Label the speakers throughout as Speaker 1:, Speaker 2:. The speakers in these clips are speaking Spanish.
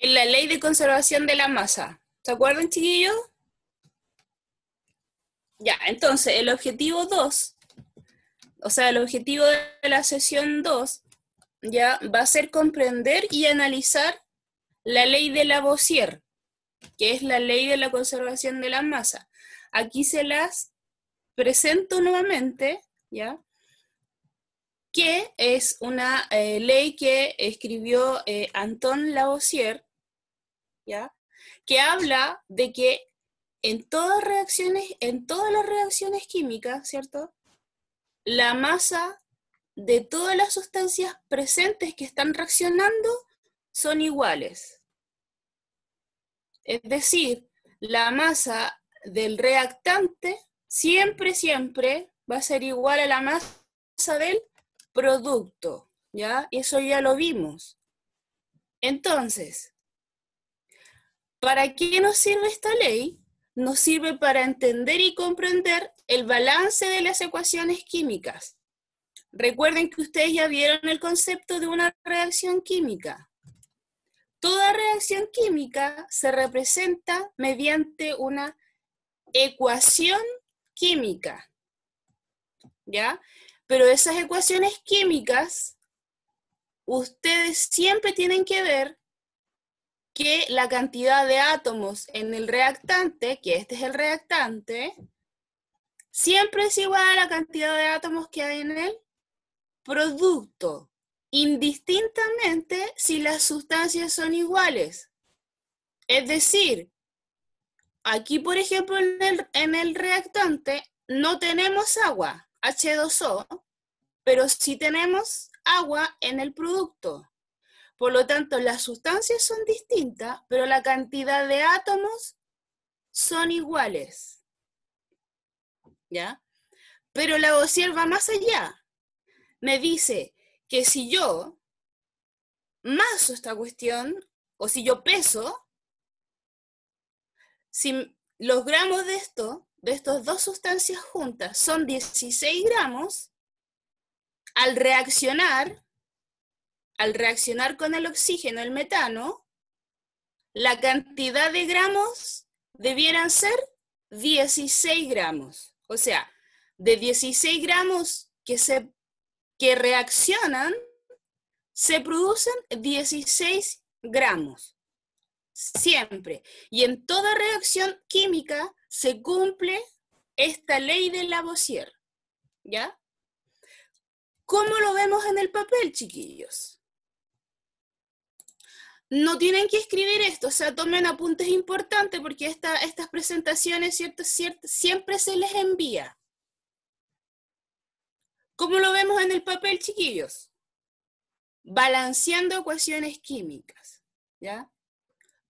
Speaker 1: En la ley de conservación de la masa. ¿Se acuerdan, chiquillos? Ya, entonces, el objetivo 2, o sea, el objetivo de la sesión 2, ya va a ser comprender y analizar la ley de Lavoisier, que es la ley de la conservación de la masa. Aquí se las presento nuevamente, ¿ya? que es una eh, ley que escribió eh, Anton Lavoisier que habla de que en todas reacciones, en todas las reacciones químicas, ¿cierto? La masa de todas las sustancias presentes que están reaccionando son iguales. Es decir, la masa del reactante siempre, siempre va a ser igual a la masa del producto, ¿ya? Eso ya lo vimos. Entonces, ¿Para qué nos sirve esta ley? Nos sirve para entender y comprender el balance de las ecuaciones químicas. Recuerden que ustedes ya vieron el concepto de una reacción química. Toda reacción química se representa mediante una ecuación química. ¿Ya? Pero esas ecuaciones químicas, ustedes siempre tienen que ver que la cantidad de átomos en el reactante, que este es el reactante, siempre es igual a la cantidad de átomos que hay en el producto, indistintamente si las sustancias son iguales. Es decir, aquí por ejemplo en el, reactante no tenemos agua, H2O, pero sí tenemos agua en el producto. Por lo tanto, las sustancias son distintas, pero la cantidad de átomos son iguales. ¿Ya? Pero la ocier va más allá. Me dice que si yo maso esta cuestión, o si yo peso, si los gramos de esto, de estas dos sustancias juntas, son 16 gramos, al reaccionar, al reaccionar con el oxígeno, el metano, la cantidad de gramos debieran ser 16 gramos. O sea, de 16 gramos que, que reaccionan, se producen 16 gramos. Siempre. Y en toda reacción química se cumple esta ley de Lavoisier. ¿Ya? ¿Cómo lo vemos en el papel, chiquillos? no tienen que escribir esto, o sea, tomen apuntes importantes porque esta, estas presentaciones ¿cierto? ¿cierto? siempre se les envía. ¿Cómo lo vemos en el papel, chiquillos? Balanceando ecuaciones químicas, ¿ya?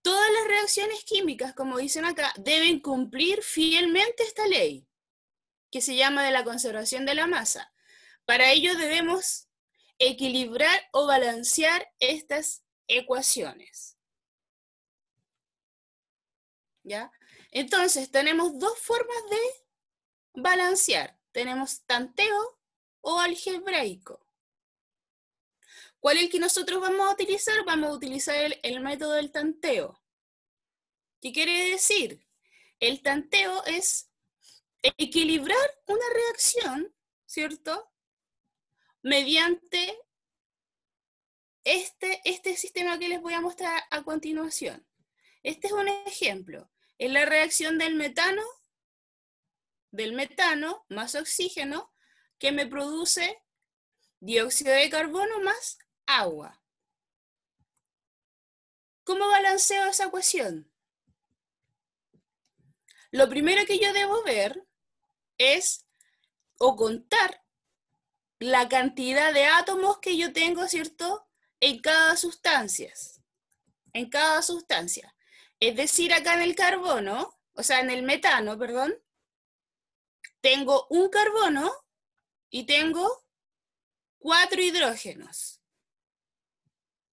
Speaker 1: Todas las reacciones químicas, como dicen acá, deben cumplir fielmente esta ley, que se llama de la conservación de la masa. Para ello debemos equilibrar o balancear estas ecuaciones. ¿Ya? Entonces, tenemos dos formas de balancear. Tenemos tanteo o algebraico. ¿Cuál es el que nosotros vamos a utilizar? Vamos a utilizar el, el método del tanteo. ¿Qué quiere decir? El tanteo es equilibrar una reacción, ¿cierto? Mediante este, este sistema que les voy a mostrar a continuación. Este es un ejemplo. Es la reacción del metano, del metano más oxígeno, que me produce dióxido de carbono más agua. ¿Cómo balanceo esa ecuación? Lo primero que yo debo ver es o contar la cantidad de átomos que yo tengo, ¿cierto? en cada sustancia. En cada sustancia. Es decir, acá en el carbono, o sea, en el metano, perdón, tengo un carbono y tengo cuatro hidrógenos.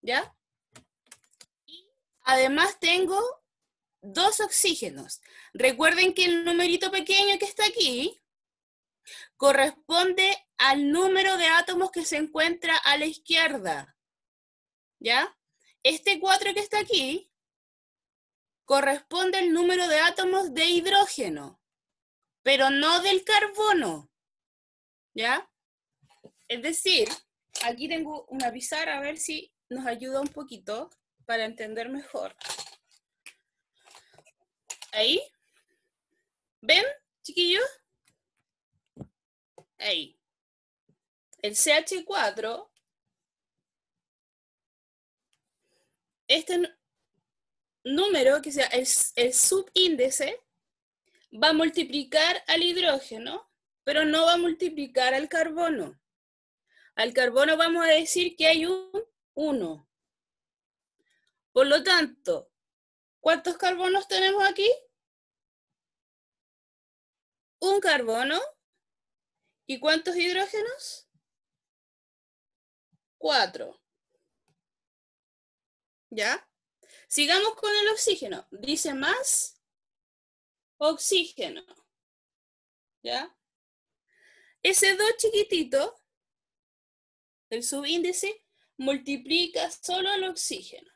Speaker 1: ¿Ya? Y además tengo dos oxígenos. Recuerden que el numerito pequeño que está aquí corresponde al número de átomos que se encuentra a la izquierda. ¿ya? Este 4 que está aquí corresponde al número de átomos de hidrógeno, pero no del carbono, ¿ya? Es decir, aquí tengo una pizarra, a ver si nos ayuda un poquito para entender mejor. Ahí. ¿Ven, chiquillos? Ahí. El CH4 este número, que sea el, el subíndice, va a multiplicar al hidrógeno, pero no va a multiplicar al carbono. Al carbono vamos a decir que hay un 1. Por lo tanto, ¿cuántos carbonos tenemos aquí?
Speaker 2: Un carbono. ¿Y cuántos hidrógenos? Cuatro. ¿Ya? Sigamos con el oxígeno. Dice más oxígeno. ¿Ya? Ese 2 chiquitito,
Speaker 1: el subíndice, multiplica solo el oxígeno.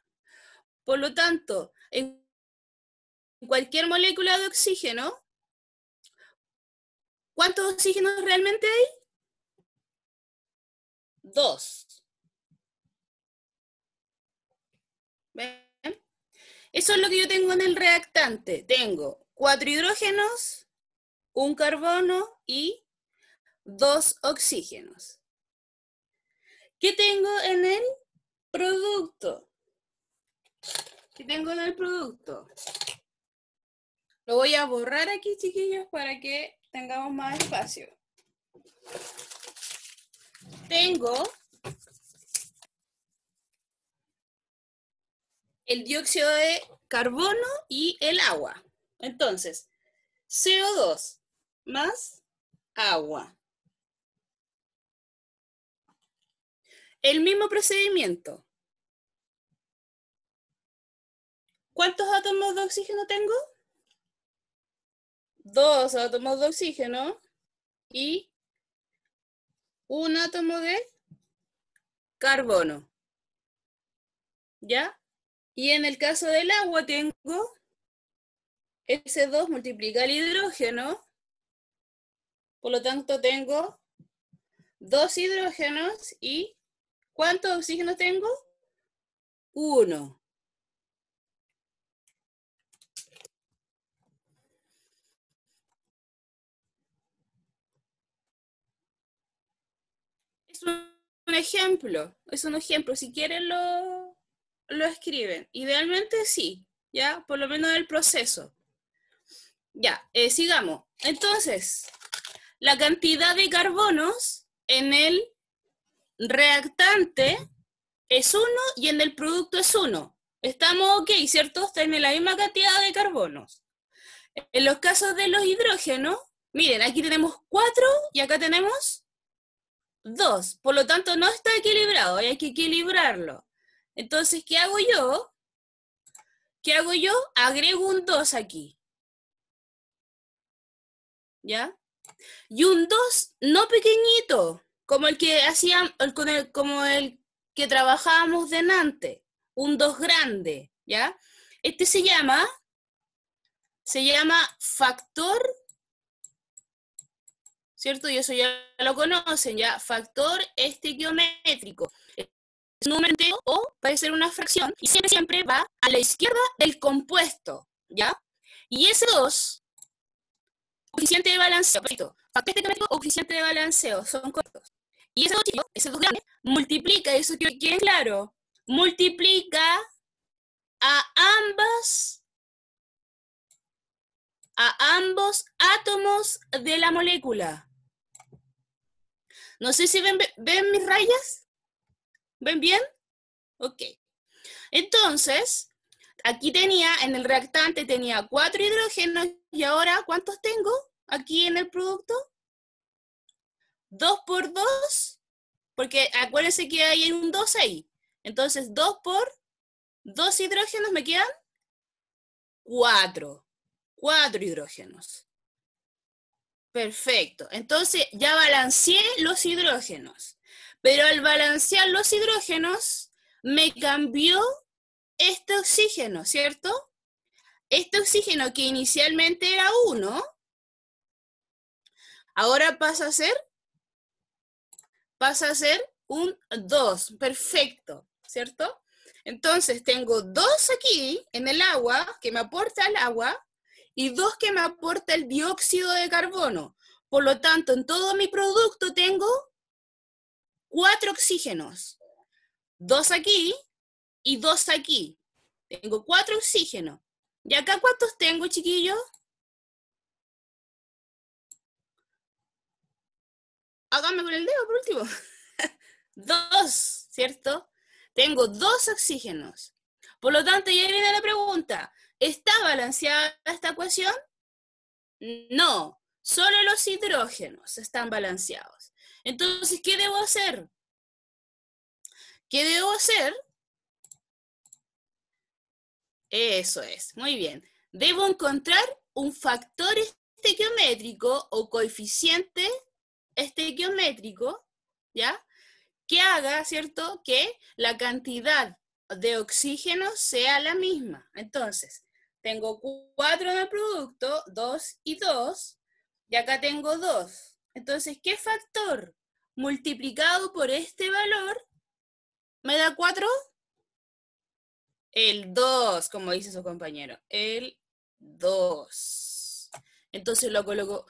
Speaker 1: Por lo tanto, en cualquier molécula de
Speaker 2: oxígeno, ¿cuántos oxígenos realmente hay? Dos.
Speaker 1: Eso es lo que yo tengo en el reactante. Tengo cuatro hidrógenos, un carbono y dos oxígenos. ¿Qué tengo en el producto? ¿Qué tengo en el producto? Lo voy a borrar aquí, chiquillos, para que tengamos más espacio. Tengo el dióxido de carbono y el agua. Entonces, CO2 más agua.
Speaker 2: El mismo procedimiento. ¿Cuántos átomos de oxígeno tengo? Dos átomos de oxígeno y
Speaker 1: un átomo de carbono. ¿Ya? Y en el caso del agua tengo S2 multiplicado el hidrógeno. Por lo tanto tengo dos hidrógenos y ¿cuántos oxígenos tengo?
Speaker 2: Uno.
Speaker 1: Es un ejemplo, es un ejemplo. Si quieren lo, lo escriben. Idealmente sí, ¿ya? Por lo menos el proceso. Ya, eh, sigamos. Entonces, la cantidad de carbonos en el reactante es uno y en el producto es uno. Estamos ok, ¿cierto? Está en la misma cantidad de carbonos. En los casos de los hidrógenos, miren, aquí tenemos cuatro y acá tenemos dos. Por lo tanto, no está equilibrado, hay que equilibrarlo. Entonces, ¿qué hago yo? ¿Qué hago yo? Agrego un 2 aquí. ¿Ya? Y un 2 no pequeñito, como el que hacían, como el que trabajábamos delante. Un 2 grande, ¿ya? Este se llama, se llama factor, ¿cierto? Y eso ya lo conocen, ¿ya? Factor este geométrico es un número entero o puede ser una fracción y siempre, va a la izquierda del compuesto, ¿ya? Y ese 2, coeficiente de balanceo, perfecto, qué te o este coeficiente de balanceo, son cortos. Y ese 2 ese 2 grande, multiplica, eso que quede claro, multiplica a ambas, a ambos átomos de la molécula. No sé si ven, ven mis rayas. ¿Ven bien? Ok. Entonces, aquí tenía, en el reactante tenía cuatro hidrógenos y ahora, ¿cuántos tengo aquí en el producto? ¿Dos por dos? porque acuérdense que hay un 2 ahí. Entonces, dos por dos hidrógenos me quedan cuatro. Cuatro hidrógenos. Perfecto. Entonces, ya balanceé los hidrógenos. Pero al balancear los hidrógenos, me cambió este oxígeno, ¿cierto? Este oxígeno que inicialmente era 1, ahora pasa a ser, pasa a ser un 2, perfecto, ¿cierto? Entonces tengo dos aquí en el agua, que me aporta el agua, y dos que me aporta el dióxido de carbono. Por lo tanto, en todo mi producto tengo cuatro oxígenos, dos aquí y dos aquí. Tengo cuatro oxígenos. ¿Y acá cuántos tengo, chiquillos?
Speaker 2: Hágame con el dedo, por
Speaker 1: último. dos, ¿cierto? Tengo dos oxígenos. Por lo tanto, ya viene la pregunta. ¿Está balanceada esta ecuación? No, solo los hidrógenos están balanceados. Entonces, ¿qué debo hacer? ¿Qué debo hacer? Eso es, muy bien. Debo encontrar un factor estequiométrico o coeficiente estequiométrico, ¿ya? Que haga, ¿cierto? Que la cantidad de oxígeno sea la misma. Entonces, tengo cuatro en el producto, dos y dos, y acá tengo dos. Entonces, ¿qué factor multiplicado por este valor me da 4? El 2, como dice su compañero. El 2. Entonces lo coloco,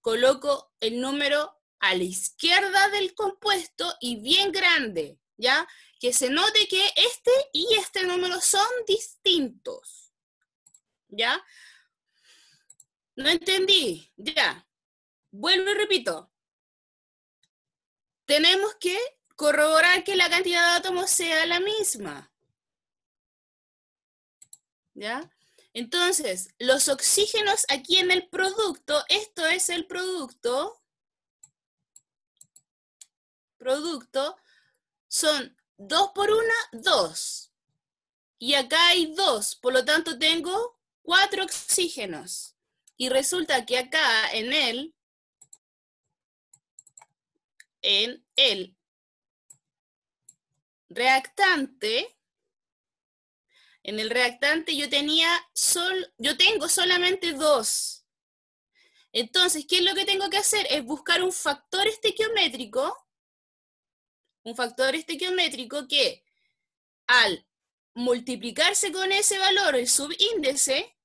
Speaker 1: coloco el número a la izquierda del compuesto y bien grande, ¿ya? Que se note que este y este número son distintos, ¿ya? No entendí, ya. Vuelvo y repito, tenemos que corroborar que la cantidad de átomos sea la misma. ¿Ya? Entonces, los oxígenos aquí en el producto, esto es el producto, producto, son 2 por 1, 2. Y acá hay 2, por lo tanto tengo 4 oxígenos. Y resulta que acá en él en el reactante, en el reactante yo tenía sol, yo tengo solamente dos. Entonces, ¿qué es lo que tengo que hacer? Es buscar un factor estequiométrico, un factor estequiométrico que al multiplicarse con ese valor, el subíndice,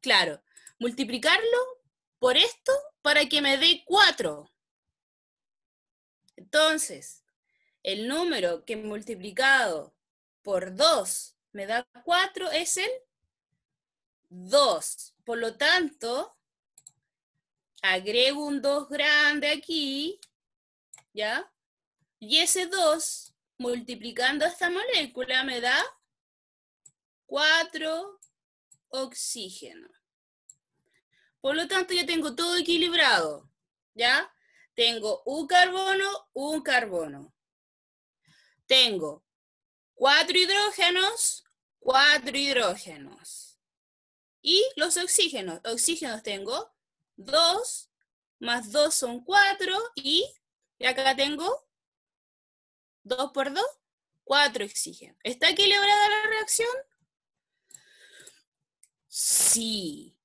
Speaker 1: claro, multiplicarlo por esto para que me dé 4. Entonces, el número que multiplicado por 2 me da 4 es el 2. Por lo tanto, agrego un 2 grande aquí, ¿ya? Y ese 2, multiplicando esta molécula, me da 4 oxígeno. Por lo tanto, ya tengo todo equilibrado, ¿ya? Tengo un carbono, un carbono. Tengo cuatro hidrógenos, cuatro hidrógenos. Y los oxígenos. Oxígenos tengo dos, más dos son cuatro, y, acá tengo dos por dos, cuatro oxígenos. ¿Está equilibrada la reacción? Sí.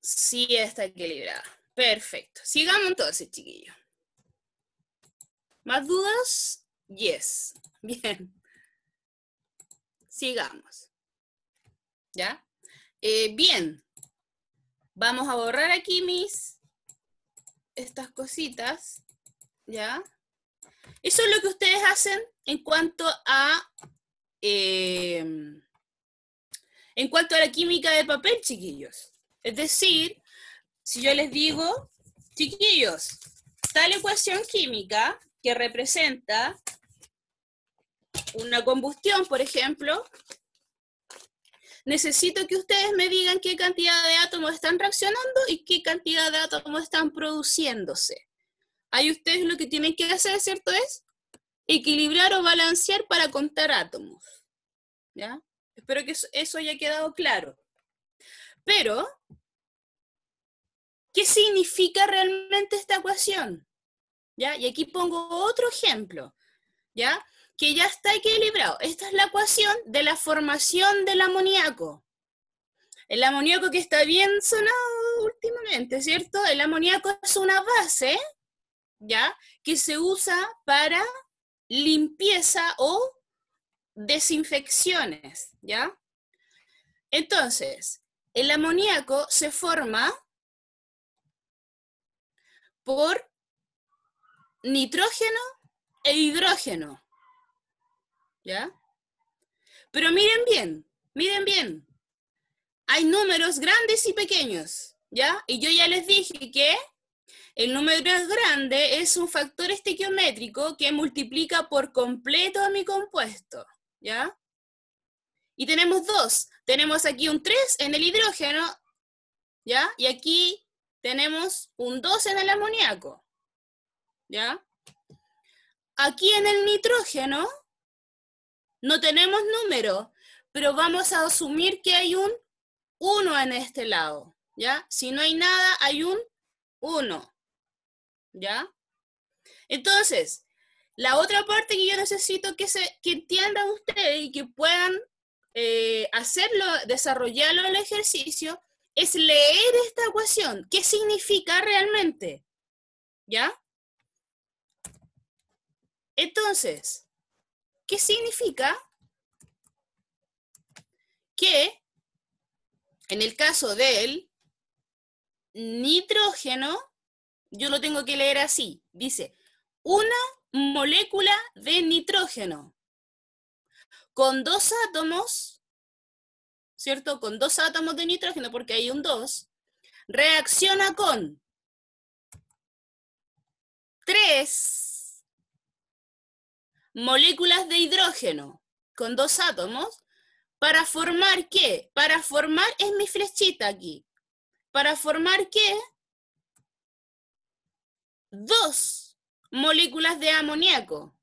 Speaker 1: Sí está equilibrada. Perfecto. Sigamos entonces, chiquillos. ¿Más dudas? Yes. Bien. Sigamos. ¿Ya? Eh, bien. Vamos a borrar aquí mis... Estas cositas. ¿Ya? Eso es lo que ustedes hacen en cuanto a... Eh, en cuanto a la química de papel, chiquillos. Es decir, si yo les digo, chiquillos, tal ecuación química que representa una combustión, por ejemplo, necesito que ustedes me digan qué cantidad de átomos están reaccionando y qué cantidad de átomos están produciéndose. Ahí ustedes lo que tienen que hacer, ¿cierto? Es equilibrar o balancear para contar átomos. ¿Ya? Espero que eso haya quedado claro. Pero ¿Qué significa realmente esta ecuación? ¿Ya? Y aquí pongo otro ejemplo, ¿ya? Que ya está equilibrado. Esta es la ecuación de la formación del amoníaco. El amoníaco que está bien sonado últimamente, ¿cierto? El amoníaco es una base, ¿ya? Que se usa para limpieza o desinfecciones, ¿ya? Entonces, el amoníaco se forma por nitrógeno e hidrógeno. ¿Ya? Pero miren bien, miren bien. Hay números grandes y pequeños, ¿ya? Y yo ya les dije que el número grande es un factor estequiométrico que multiplica por completo a mi compuesto, ¿ya? Y tenemos dos. Tenemos aquí un 3 en el hidrógeno, ¿ya? Y aquí tenemos un 2 en el amoníaco. ¿Ya? Aquí en el nitrógeno no tenemos número, pero vamos a asumir que hay un 1 en este lado. ¿Ya? Si no hay nada, hay un 1. ¿Ya? Entonces, la otra parte que yo necesito que, se, que entiendan ustedes y que puedan eh, hacerlo, desarrollarlo en el ejercicio, es leer esta ecuación. ¿Qué significa realmente? ¿Ya? Entonces, ¿qué significa? Que en el caso del nitrógeno, yo lo tengo que leer así. Dice, una molécula de nitrógeno con dos átomos ¿cierto? Con dos átomos de nitrógeno, porque hay un 2, reacciona con tres moléculas de hidrógeno con dos átomos para formar qué? Para formar, es mi flechita aquí, para formar qué? Dos moléculas de amoníaco,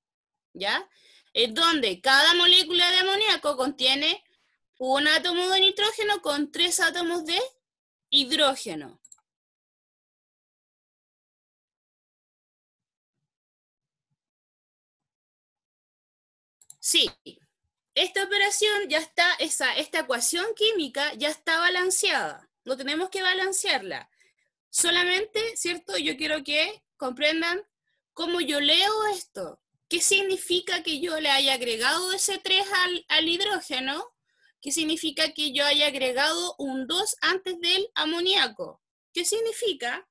Speaker 1: ¿ya? en donde cada molécula de amoníaco contiene un átomo de nitrógeno con tres átomos de
Speaker 2: hidrógeno. Sí,
Speaker 1: esta operación ya está, esta ecuación química ya está balanceada. No tenemos que balancearla. Solamente, ¿cierto? Yo quiero que comprendan cómo yo leo esto. ¿Qué significa que yo le haya agregado ese 3 al hidrógeno? ¿Qué significa que yo haya agregado un 2 antes del amoníaco. ¿Qué significa?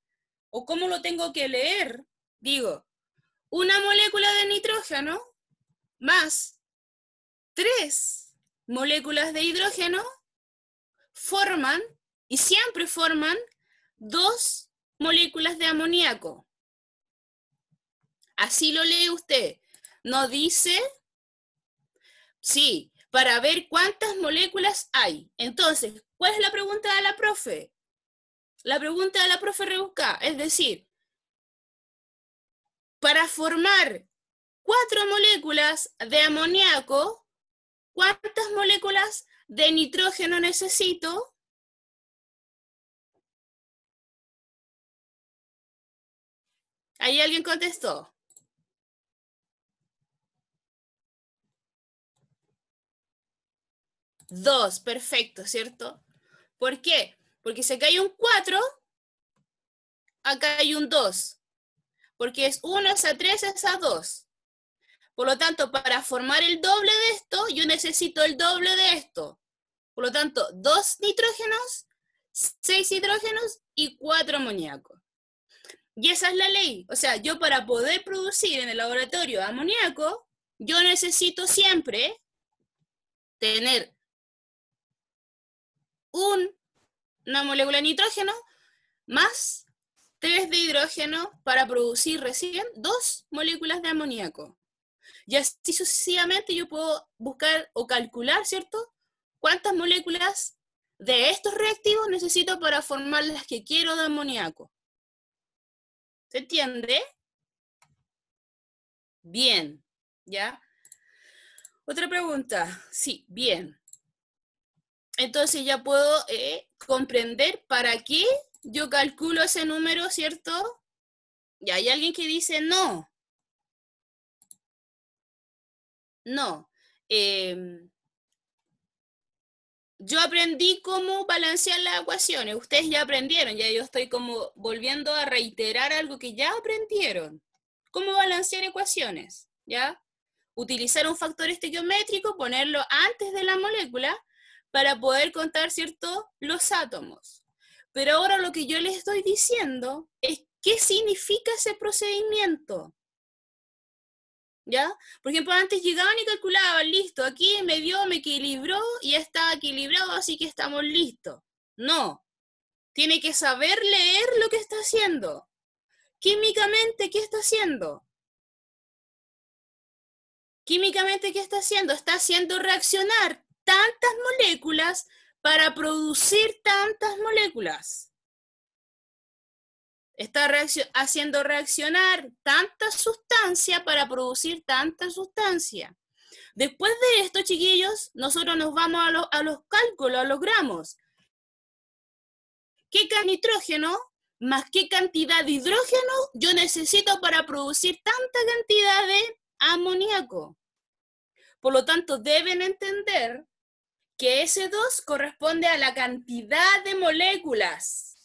Speaker 1: ¿O cómo lo tengo que leer? Digo, una molécula de nitrógeno más tres moléculas de hidrógeno forman, y siempre forman, dos moléculas de amoníaco. Así lo lee usted. No dice, sí, para ver cuántas moléculas hay. Entonces, ¿cuál es la pregunta de la profe? La pregunta de la profe rebusca, es decir, para formar cuatro moléculas de amoníaco, ¿cuántas moléculas de nitrógeno necesito?
Speaker 2: Ahí alguien contestó.
Speaker 1: Dos, perfecto, ¿cierto? ¿Por qué? Porque si acá hay un 4, acá hay un 2. Porque es 1 esa 3 a 2. Por lo tanto, para formar el doble de esto, yo necesito el doble de esto. Por lo tanto, dos nitrógenos, 6 hidrógenos y 4 amoníacos. Y esa es la ley. O sea, yo para poder producir en el laboratorio amoníaco, yo necesito siempre tener una molécula de nitrógeno más tres de hidrógeno para producir recién dos moléculas de amoníaco. Y así sucesivamente yo puedo buscar o calcular, ¿cierto? ¿Cuántas moléculas de estos reactivos necesito para formar las que quiero de amoníaco? ¿Se entiende? Bien, ¿ya? Otra pregunta. Sí, bien entonces ya puedo eh, comprender para qué yo calculo ese número, ¿cierto? Y hay alguien que dice
Speaker 2: no. No. Em,
Speaker 1: yo aprendí cómo balancear las ecuaciones. Ustedes ya aprendieron, ya yo estoy como volviendo a reiterar algo que ya aprendieron. Cómo balancear ecuaciones, ¿ya? Utilizar un factor estequiométrico, ponerlo antes de la molécula para poder contar, ¿cierto?, los átomos. Pero ahora lo que yo les estoy diciendo es qué significa ese procedimiento. ¿Ya? Por ejemplo, antes llegaban y calculaban, listo, aquí me dio, me equilibró y ya está equilibrado, así que estamos listos. No. Tiene que saber leer lo que está haciendo. Químicamente, ¿qué está haciendo? Químicamente, ¿qué está haciendo? Está haciendo reaccionar tantas moléculas para producir tantas moléculas. Está haciendo reaccionar tanta sustancia para producir tanta sustancia. Después de esto, chiquillos, nosotros nos vamos a, los cálculos, a los gramos. ¿Qué nitrógeno más qué cantidad de hidrógeno yo necesito para producir tanta cantidad de amoníaco? Por lo tanto, deben entender que ese 2 corresponde a la cantidad de moléculas.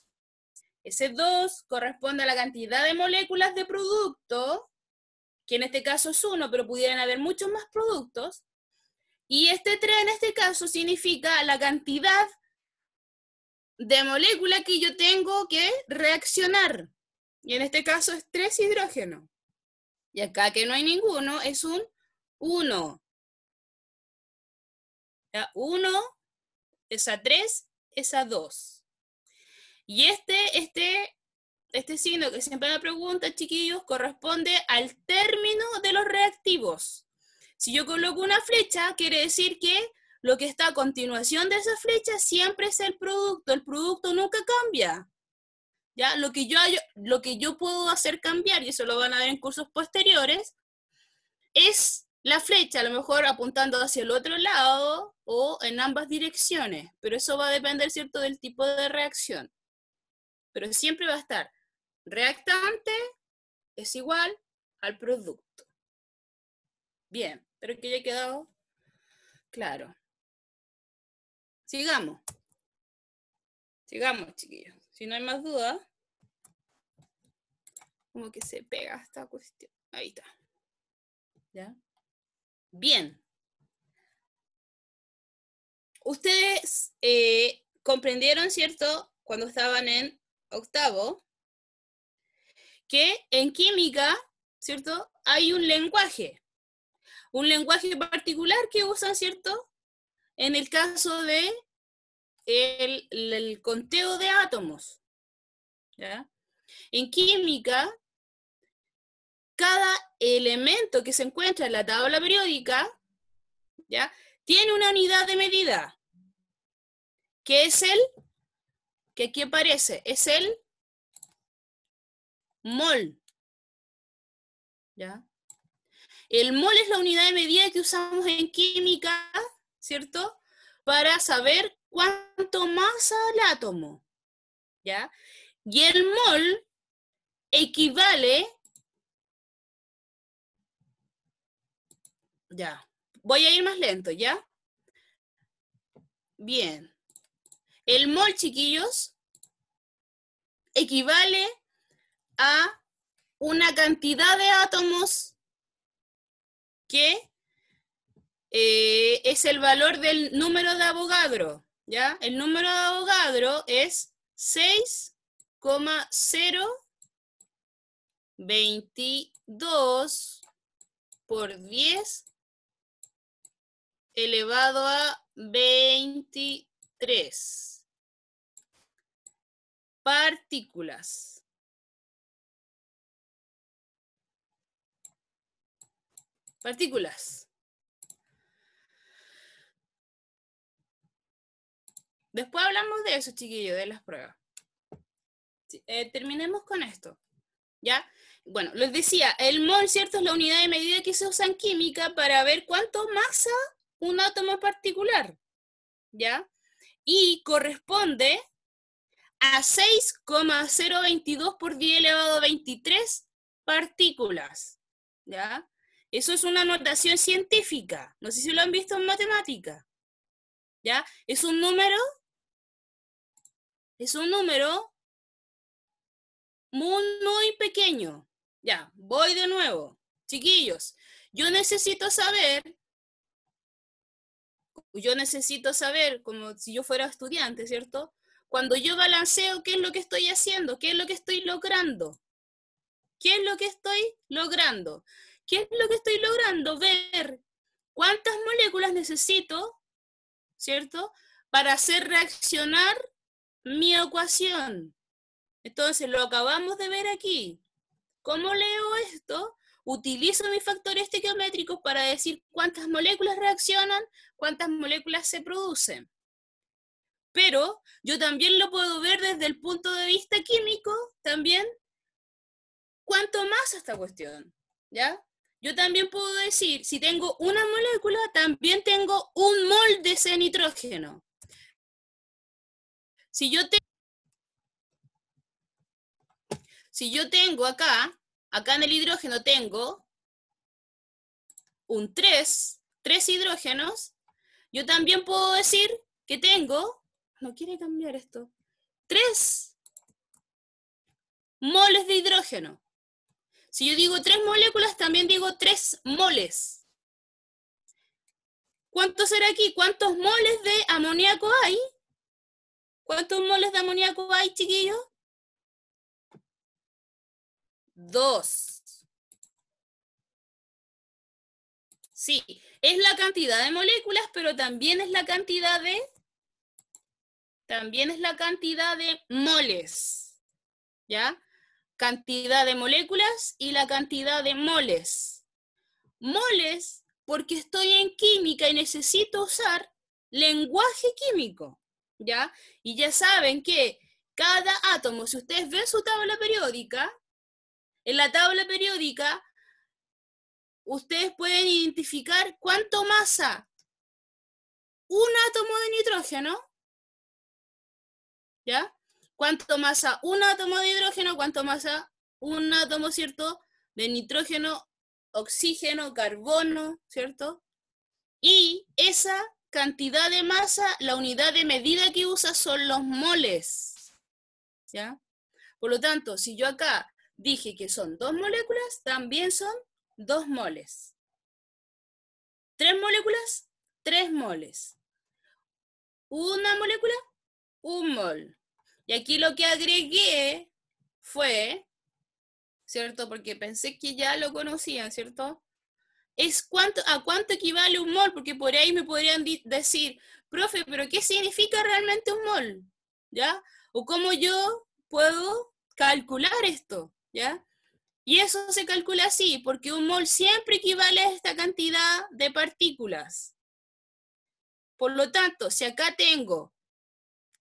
Speaker 1: Ese 2 corresponde a la cantidad de moléculas de producto, que en este caso es 1, pero pudieran haber muchos más productos. Y este 3 en este caso significa la cantidad de molécula que yo tengo que reaccionar. Y en este caso es 3 hidrógeno. Y acá que no hay ninguno, es un 1. ¿ya? Uno es a tres, es a dos. Y este, este, este signo que siempre me pregunta, chiquillos, corresponde al término de los reactivos. Si yo coloco una flecha, quiere decir que lo que está a continuación de esa flecha siempre es el producto. El producto nunca cambia. ¿Ya? Lo, que yo, lo que yo puedo hacer cambiar, y eso lo van a ver en cursos posteriores, es la flecha, a lo mejor apuntando hacia el otro lado o en ambas direcciones, pero eso va a depender, ¿cierto?, del tipo de reacción. Pero siempre va a estar reactante es igual
Speaker 2: al producto. Bien, pero que haya quedado claro. Sigamos. Sigamos,
Speaker 1: chiquillos. Si no hay más dudas, como que se pega esta cuestión. Ahí está.
Speaker 2: ¿Ya? Bien.
Speaker 1: Ustedes eh, comprendieron, ¿cierto? Cuando estaban en octavo, que en química, ¿cierto? Hay un lenguaje, un lenguaje particular que usan, ¿cierto? En el caso de el, conteo de átomos. ¿ya? En química, cada elemento que se encuentra en la tabla periódica, ¿ya? Tiene una unidad de medida, que es el,
Speaker 2: que aquí aparece, es el mol.
Speaker 1: ¿Ya? El mol es la unidad de medida que usamos en química, ¿cierto? Para saber cuánto masa el átomo. ¿Ya? Y el mol equivale
Speaker 2: Ya. Voy a ir más lento,
Speaker 1: ¿ya? Bien. El mol, chiquillos, equivale a una cantidad de átomos que eh, es el valor del número de abogado ¿ya? El número de abogado es 6,022
Speaker 2: por 10 elevado a 23. Partículas. Partículas.
Speaker 1: Después hablamos de eso, chiquillos, de las pruebas. Eh, terminemos con esto. ¿Ya? Bueno, les decía, el mol, ¿cierto? Es la unidad de medida que se usa en química para ver cuánto masa un átomo particular, ¿ya? Y corresponde a 6,022 por 10 elevado a 23 partículas, ¿ya? Eso es una notación científica. No sé si lo han visto en matemática. ¿Ya? Es un número. Es
Speaker 2: un número muy, muy pequeño. Ya, voy
Speaker 1: de nuevo. Chiquillos, yo necesito saber pues, yo necesito saber, como si yo fuera estudiante, ¿cierto? Cuando yo balanceo, ¿qué es lo que estoy haciendo? ¿Qué es lo que estoy logrando? ¿Qué es lo que estoy logrando? ¿Qué es lo que estoy logrando? Ver cuántas moléculas necesito, ¿cierto? Para hacer reaccionar mi ecuación. Entonces, lo acabamos de ver aquí. ¿Cómo leo esto? utilizo mis factores estequiométricos para decir cuántas moléculas reaccionan, cuántas moléculas se producen. Pero yo también lo puedo ver desde el punto de vista químico, también, cuánto más esta cuestión, ¿ya? Yo también puedo decir, si tengo una molécula, también tengo un mol de ese nitrógeno. Si yo, si yo tengo acá Acá en el hidrógeno tengo un 3, 3 hidrógenos. Yo también puedo decir que tengo, no quiere cambiar esto, 3 moles de hidrógeno. Si yo digo 3 moléculas, también digo 3 moles. ¿Cuánto será aquí? ¿Cuántos moles de amoníaco hay? ¿Cuántos moles de amoníaco
Speaker 2: hay, chiquillos? 2.
Speaker 1: Sí, es la cantidad de moléculas, pero también es la cantidad de... También es la cantidad de moles. ¿Ya? Cantidad de moléculas y la cantidad de moles. Moles, porque estoy en química y necesito usar lenguaje químico. ¿Ya? Y ya saben que cada átomo, si ustedes ven su tabla periódica, en la tabla periódica, ustedes pueden identificar cuánto masa un átomo de nitrógeno, ¿ya? Cuánto masa un átomo de hidrógeno, cuánto masa un átomo, ¿cierto? De nitrógeno, oxígeno, carbono, ¿cierto? Y esa cantidad de masa, la unidad de medida que usa son los moles, ¿ya? Por lo tanto, si yo acá dije que son dos moléculas, también son dos moles. Tres moléculas, tres moles. Una molécula, un mol. Y aquí lo que agregué fue, ¿cierto? Porque pensé que ya lo conocían, ¿cierto? Es cuánto, a cuánto equivale un mol, porque por ahí me podrían decir, profe, pero ¿qué significa realmente un mol? ¿Ya? O cómo yo puedo calcular esto. ¿ya? Y eso se calcula así, porque un mol siempre equivale a esta cantidad de partículas. Por lo tanto, si acá tengo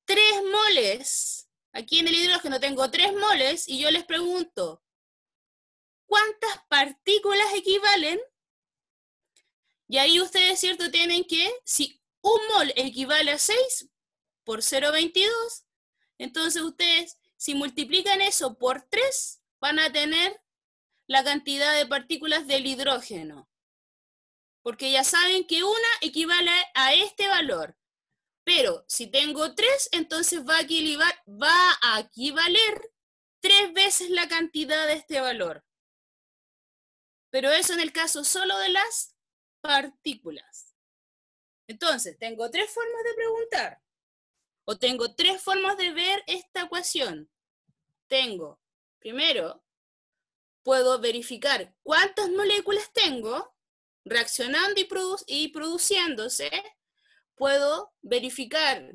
Speaker 1: tres moles, aquí en el hidrógeno tengo tres moles, y yo les pregunto, ¿cuántas partículas equivalen? Y ahí ustedes, ¿cierto? Tienen que, si un mol equivale a 6 por 0,22, entonces ustedes, si multiplican eso por 3, van a tener la cantidad de partículas del hidrógeno, porque ya saben que una equivale a este valor. Pero si tengo tres, entonces va a, va a equivaler tres veces la cantidad de este valor.
Speaker 2: Pero eso en el caso solo de las partículas.
Speaker 1: Entonces, tengo tres formas de preguntar. O tengo tres formas de ver esta ecuación. Tengo Primero, puedo verificar cuántas moléculas tengo reaccionando y, produciéndose. Puedo verificar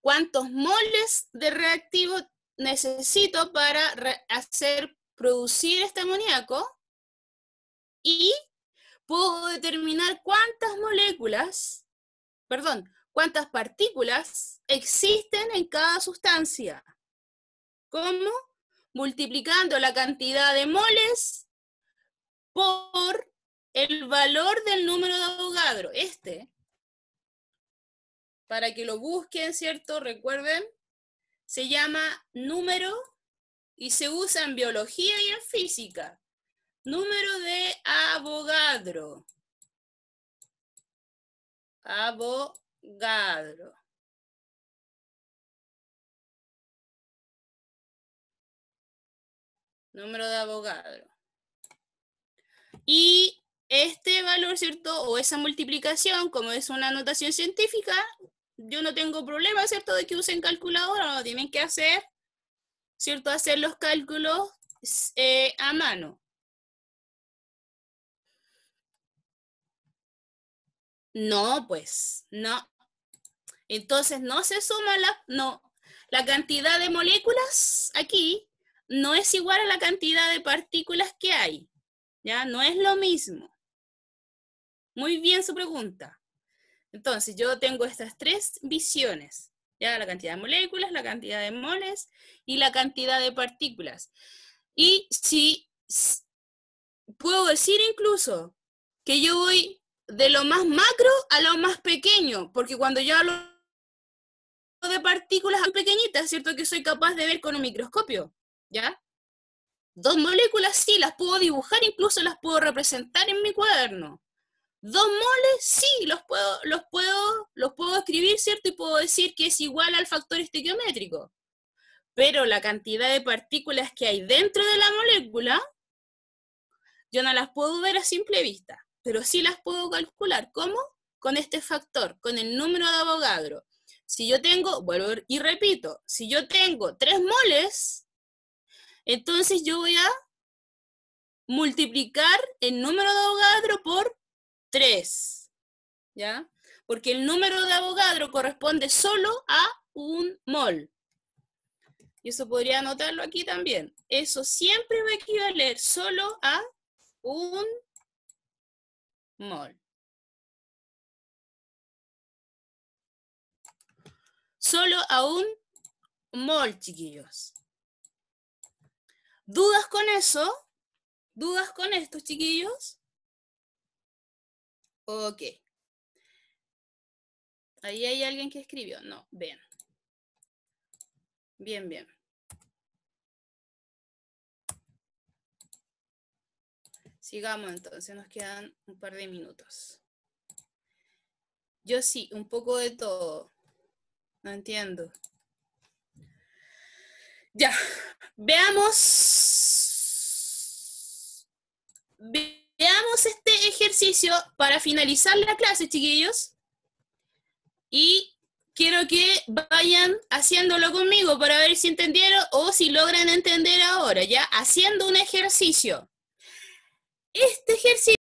Speaker 1: cuántos moles de reactivo necesito para hacer producir este amoníaco y puedo determinar cuántas moléculas, perdón, cuántas partículas existen en cada sustancia. ¿Cómo? Multiplicando la cantidad de moles por el valor del número de Avogadro, este. Para que lo busquen, ¿cierto? Recuerden, se llama número y se usa en biología y en física. Número de Avogadro.
Speaker 2: Avogadro. número de abogado.
Speaker 1: Y este valor, ¿cierto? O esa multiplicación, como es una notación científica, yo no tengo problema, ¿cierto? De que usen calculadora, no tienen que hacer, ¿cierto? Hacer los cálculos eh, a mano. No, pues, no. Entonces no se suma la, no, la cantidad de moléculas aquí no es igual a la cantidad de partículas que hay, ¿ya? No es lo mismo. Muy bien su pregunta. Entonces, yo tengo estas tres visiones, ¿ya? La cantidad de moléculas, la cantidad de moles y la cantidad de partículas. Y si puedo decir incluso que yo voy de lo más macro a lo más pequeño, porque cuando yo hablo de partículas pequeñitas, ¿cierto? Que soy capaz de ver con un microscopio. ¿ya? Dos moléculas sí, las puedo dibujar, incluso las puedo representar en mi cuaderno. Dos moles sí, los puedo, los puedo, los puedo escribir, ¿cierto? Y puedo decir que es igual al factor estequiométrico. Pero la cantidad de partículas que hay dentro de la molécula, yo no las puedo ver a simple vista, pero sí las puedo calcular. ¿Cómo? Con este factor, con el número de Avogadro. Si yo tengo, vuelvo y repito, si yo tengo tres moles, entonces yo voy a multiplicar el número de Avogadro por 3, ¿ya? Porque el número de Avogadro corresponde solo a un mol. Y eso podría anotarlo aquí también. Eso siempre va a equivaler
Speaker 2: solo a un mol. Solo a un mol, chiquillos. ¿Dudas con eso? ¿Dudas con esto, chiquillos? Ok. Ahí hay alguien que escribió. No, bien. Bien, bien.
Speaker 1: Sigamos entonces, nos quedan un par de minutos. Yo sí, un poco de todo. No entiendo. Ya, veamos. Veamos este ejercicio para finalizar la clase, chiquillos. Y quiero que vayan haciéndolo conmigo para ver si entendieron o si logran entender ahora, ¿ya? Haciendo un ejercicio.
Speaker 2: Este ejercicio...